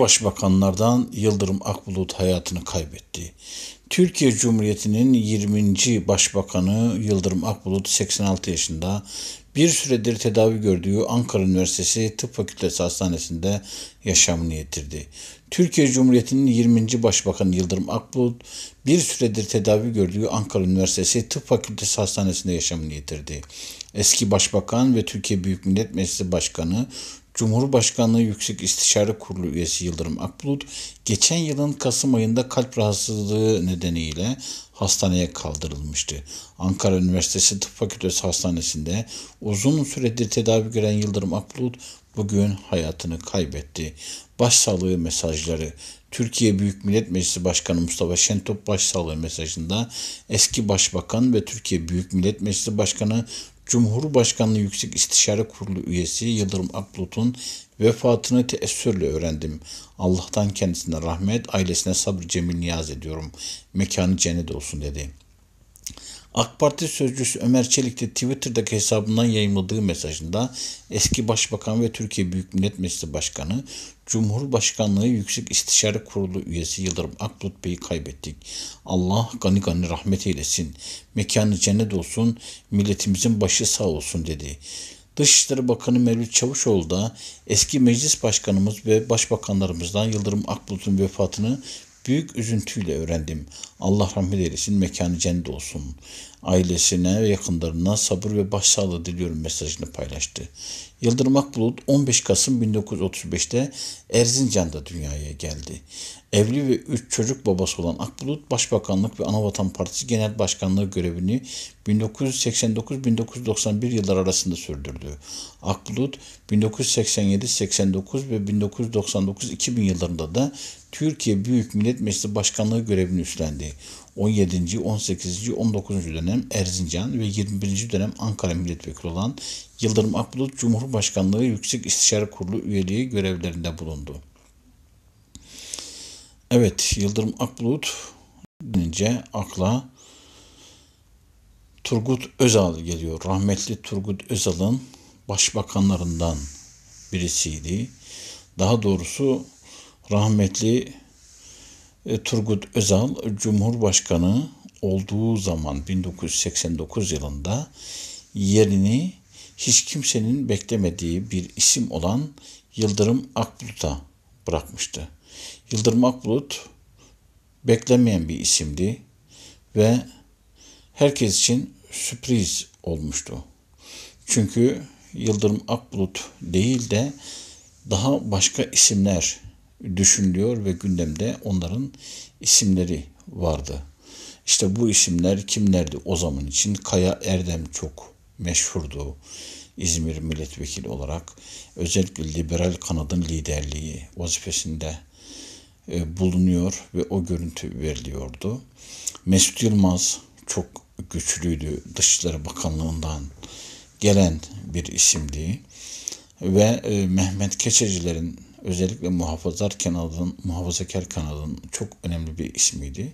başbakanlardan Yıldırım Akbulut hayatını kaybetti. Türkiye Cumhuriyeti'nin 20. Başbakanı Yıldırım Akbulut 86 yaşında bir süredir tedavi gördüğü Ankara Üniversitesi Tıp Fakültesi Hastanesi'nde yaşamını yitirdi. Türkiye Cumhuriyeti'nin 20. Başbakanı Yıldırım Akbulut bir süredir tedavi gördüğü Ankara Üniversitesi Tıp Fakültesi Hastanesi'nde yaşamını yitirdi. Eski Başbakan ve Türkiye Büyük Millet Meclisi Başkanı Cumhurbaşkanlığı Yüksek İstişare Kurulu üyesi Yıldırım Akbulut, geçen yılın Kasım ayında kalp rahatsızlığı nedeniyle hastaneye kaldırılmıştı. Ankara Üniversitesi Tıp Fakültesi Hastanesi'nde uzun süredir tedavi gören Yıldırım Akbulut bugün hayatını kaybetti. Başsağlığı mesajları Türkiye Büyük Millet Meclisi Başkanı Mustafa Şentop başsağlığı mesajında eski başbakan ve Türkiye Büyük Millet Meclisi Başkanı Cumhurbaşkanlığı Yüksek İstişare Kurulu üyesi Yıldırım Akbulut'un vefatını teessürle öğrendim. Allah'tan kendisine rahmet, ailesine sabır cemil niyaz ediyorum. Mekanı cennet olsun dedi.'' AK Parti sözcüsü Ömer Çelik de Twitter'daki hesabından yayınladığı mesajında eski başbakan ve Türkiye Büyük Millet Meclisi Başkanı, Cumhurbaşkanlığı Yüksek İstişare Kurulu üyesi Yıldırım Akbulut Bey'i kaybettik. Allah gani gani rahmet eylesin. Mekanı cennet olsun, milletimizin başı sağ olsun dedi. Dışişleri Bakanı Mevlüt Çavuşoğlu da eski meclis başkanımız ve başbakanlarımızdan Yıldırım Akbulut'un vefatını büyük üzüntüyle öğrendim. Allah rahmet eylesin, mekanı cennet olsun ailesine ve yakınlarına sabır ve başsağlığı diliyorum mesajını paylaştı. Yıldırım Akbulut 15 Kasım 1935'te Erzincan'da dünyaya geldi. Evli ve 3 çocuk babası olan Akbulut Başbakanlık ve Anavatan Partisi Genel Başkanlığı görevini 1989-1991 yılları arasında sürdürdü. Akbulut 1987-89 ve 1999-2000 yıllarında da Türkiye Büyük Millet Meclisi Başkanlığı görevini üstlendi. 17. 18. 19. dönem Erzincan ve 21. dönem Ankara Milletvekili olan Yıldırım Akbulut Cumhurbaşkanlığı Yüksek İstişare Kurulu üyeliği görevlerinde bulundu. Evet, Yıldırım Akbulut denince akla Turgut Özal geliyor. Rahmetli Turgut Özal'ın başbakanlarından birisiydi. Daha doğrusu rahmetli e, Turgut Özal Cumhurbaşkanı olduğu zaman 1989 yılında yerini hiç kimsenin beklemediği bir isim olan Yıldırım Akbulut'a bırakmıştı. Yıldırım Akbulut beklemeyen bir isimdi ve herkes için sürpriz olmuştu. Çünkü Yıldırım Akbulut değil de daha başka isimler düşünülüyor ve gündemde onların isimleri vardı. İşte bu isimler kimlerdi o zaman için? Kaya Erdem çok meşhurdu. İzmir milletvekili olarak özellikle liberal kanadın liderliği vazifesinde e, bulunuyor ve o görüntü veriliyordu. Mesut Yılmaz çok güçlüydü. Dışişleri Bakanlığı'ndan gelen bir isimdi. Ve e, Mehmet Keçeciler'in özellikle muhafazar kanadın, muhafazakar kanadın çok önemli bir ismiydi.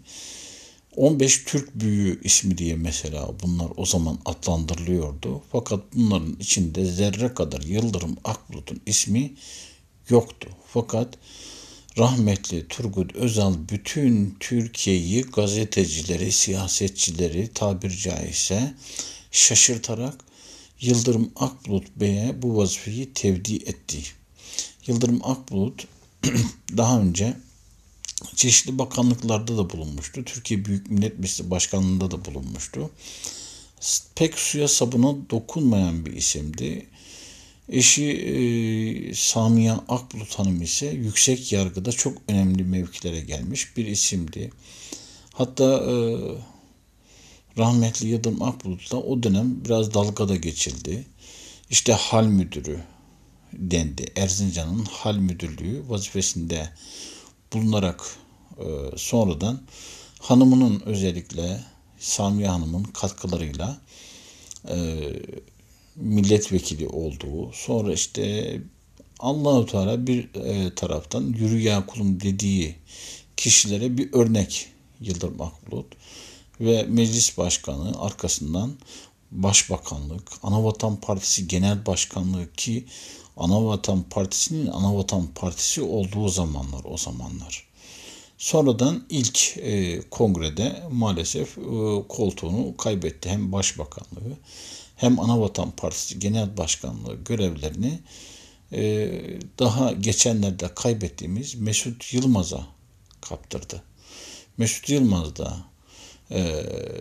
15 Türk büyüğü ismi diye mesela bunlar o zaman adlandırılıyordu. Fakat bunların içinde zerre kadar Yıldırım Akbulut'un ismi yoktu. Fakat rahmetli Turgut Özal bütün Türkiye'yi gazetecileri, siyasetçileri tabir caizse şaşırtarak Yıldırım Akbulut Bey'e bu vazifeyi tevdi etti. Yıldırım Akbulut daha önce çeşitli bakanlıklarda da bulunmuştu. Türkiye Büyük Millet Meclisi Başkanlığı'nda da bulunmuştu. Pek suya sabuna dokunmayan bir isimdi. Eşi e, Samiye Akbulut Hanım ise yüksek yargıda çok önemli mevkilere gelmiş bir isimdi. Hatta e, rahmetli Yıldırım Akbulut'la o dönem biraz dalga da geçildi. İşte hal müdürü, dendi. Erzincan'ın hal müdürlüğü vazifesinde bulunarak e, sonradan hanımının özellikle Samiye Hanım'ın katkılarıyla e, milletvekili olduğu sonra işte Allahu Teala bir e, taraftan yürü ya kulum dediği kişilere bir örnek Yıldırım Akbulut ve meclis başkanı arkasından başbakanlık, Anavatan Partisi Genel Başkanlığı ki Anavatan Partisi'nin Anavatan Partisi olduğu zamanlar o zamanlar. Sonradan ilk e, kongrede maalesef e, koltuğunu kaybetti. Hem başbakanlığı hem Anavatan Partisi Genel Başkanlığı görevlerini e, daha geçenlerde kaybettiğimiz Mesut Yılmaz'a kaptırdı. Mesut Yılmaz da e,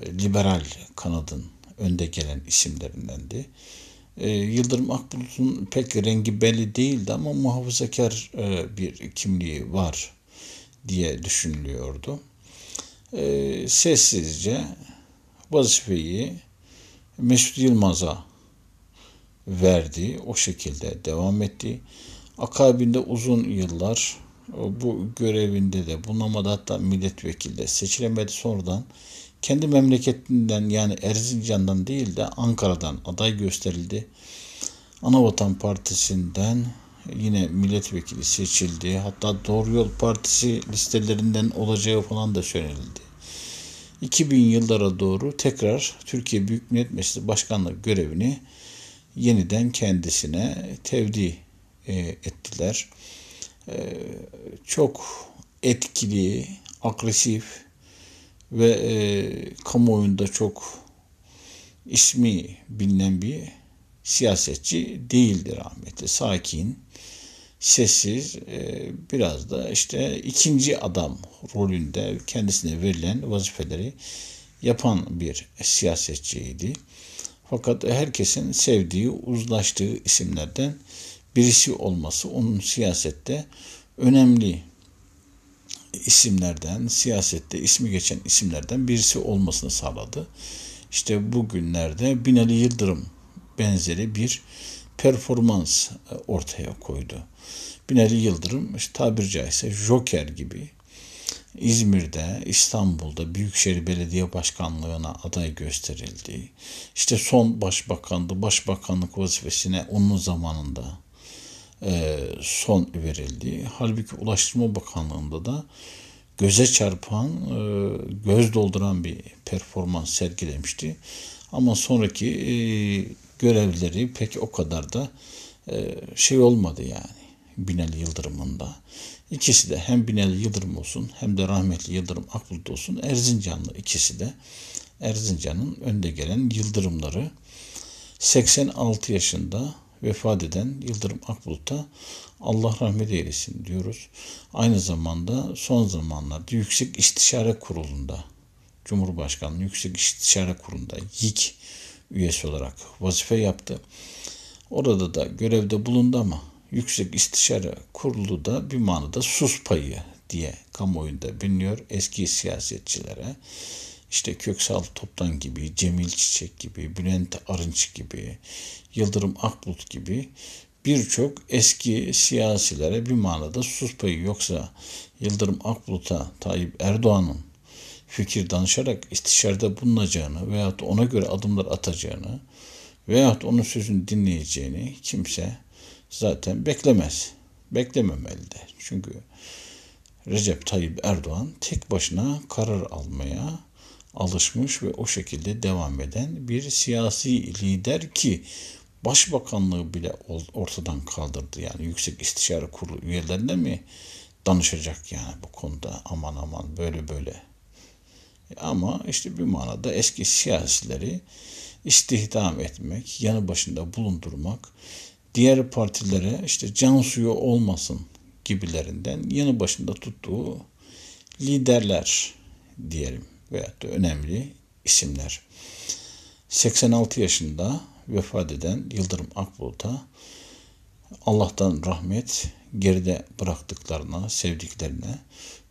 liberal kanadın önde gelen isimlerindendi. E, Yıldırım Akbulut'un pek rengi belli değildi ama muhafazakar e, bir kimliği var diye düşünülüyordu. E, sessizce vazifeyi Mesut Yılmaz'a verdi. O şekilde devam etti. Akabinde uzun yıllar e, bu görevinde de bulunamadı. Hatta milletvekili de seçilemedi. Sonradan kendi memleketinden yani Erzincan'dan değil de Ankara'dan aday gösterildi. Anavatan Partisi'nden yine milletvekili seçildi. Hatta Doğru Yol Partisi listelerinden olacağı falan da söylenildi. 2000 yıllara doğru tekrar Türkiye Büyük Millet Meclisi Başkanlık görevini yeniden kendisine tevdi e, ettiler. E, çok etkili, agresif, ve e, kamuoyunda çok ismi bilinen bir siyasetçi değildi rahmetli. Sakin, sessiz, e, biraz da işte ikinci adam rolünde kendisine verilen vazifeleri yapan bir siyasetçiydi. Fakat herkesin sevdiği, uzlaştığı isimlerden birisi olması onun siyasette önemli isimlerden, siyasette ismi geçen isimlerden birisi olmasını sağladı. İşte bugünlerde Binali Yıldırım benzeri bir performans e, ortaya koydu. Binali Yıldırım işte tabiri caizse Joker gibi İzmir'de, İstanbul'da Büyükşehir Belediye Başkanlığı'na aday gösterildi. İşte son başbakandı, başbakanlık vazifesine onun zamanında e, son verildi. Halbuki Ulaştırma Bakanlığı'nda da göze çarpan, e, göz dolduran bir performans sergilemişti. Ama sonraki e, görevleri pek o kadar da şey olmadı yani Binali Yıldırım'ın da. İkisi de hem Binali Yıldırım olsun hem de rahmetli Yıldırım Akbulut olsun Erzincanlı ikisi de Erzincan'ın önde gelen Yıldırımları 86 yaşında vefat eden Yıldırım Akbulut'a Allah rahmet eylesin diyoruz. Aynı zamanda son zamanlarda Yüksek İstişare Kurulu'nda Cumhurbaşkanlığı Yüksek İstişare Kurulu'nda YİK üyesi olarak vazife yaptı. Orada da görevde bulundu ama Yüksek İstişare Kurulu da bir manada sus payı diye kamuoyunda biliniyor eski siyasetçilere işte Köksal Toptan gibi, Cemil Çiçek gibi, Bülent Arınç gibi, Yıldırım Akbulut gibi birçok eski siyasilere bir manada sus payı yoksa Yıldırım Akbulut'a Tayyip Erdoğan'ın fikir danışarak istişarede bulunacağını veyahut ona göre adımlar atacağını veyahut onun sözünü dinleyeceğini kimse zaten beklemez. Beklememeli de. Çünkü Recep Tayyip Erdoğan tek başına karar almaya alışmış ve o şekilde devam eden bir siyasi lider ki başbakanlığı bile ortadan kaldırdı. Yani Yüksek İstişare Kurulu üyelerine mi danışacak yani bu konuda aman aman böyle böyle. Ama işte bir manada eski siyasileri istihdam etmek, yanı başında bulundurmak, diğer partilere işte can suyu olmasın gibilerinden yanı başında tuttuğu liderler diyelim veyahut da önemli isimler. 86 yaşında vefat eden Yıldırım Akbulut'a Allah'tan rahmet geride bıraktıklarına, sevdiklerine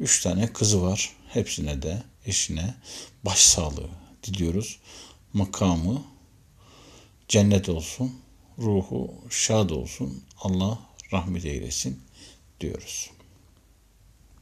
üç tane kızı var. Hepsine de eşine başsağlığı diliyoruz. Makamı cennet olsun, ruhu şad olsun, Allah rahmet eylesin diyoruz.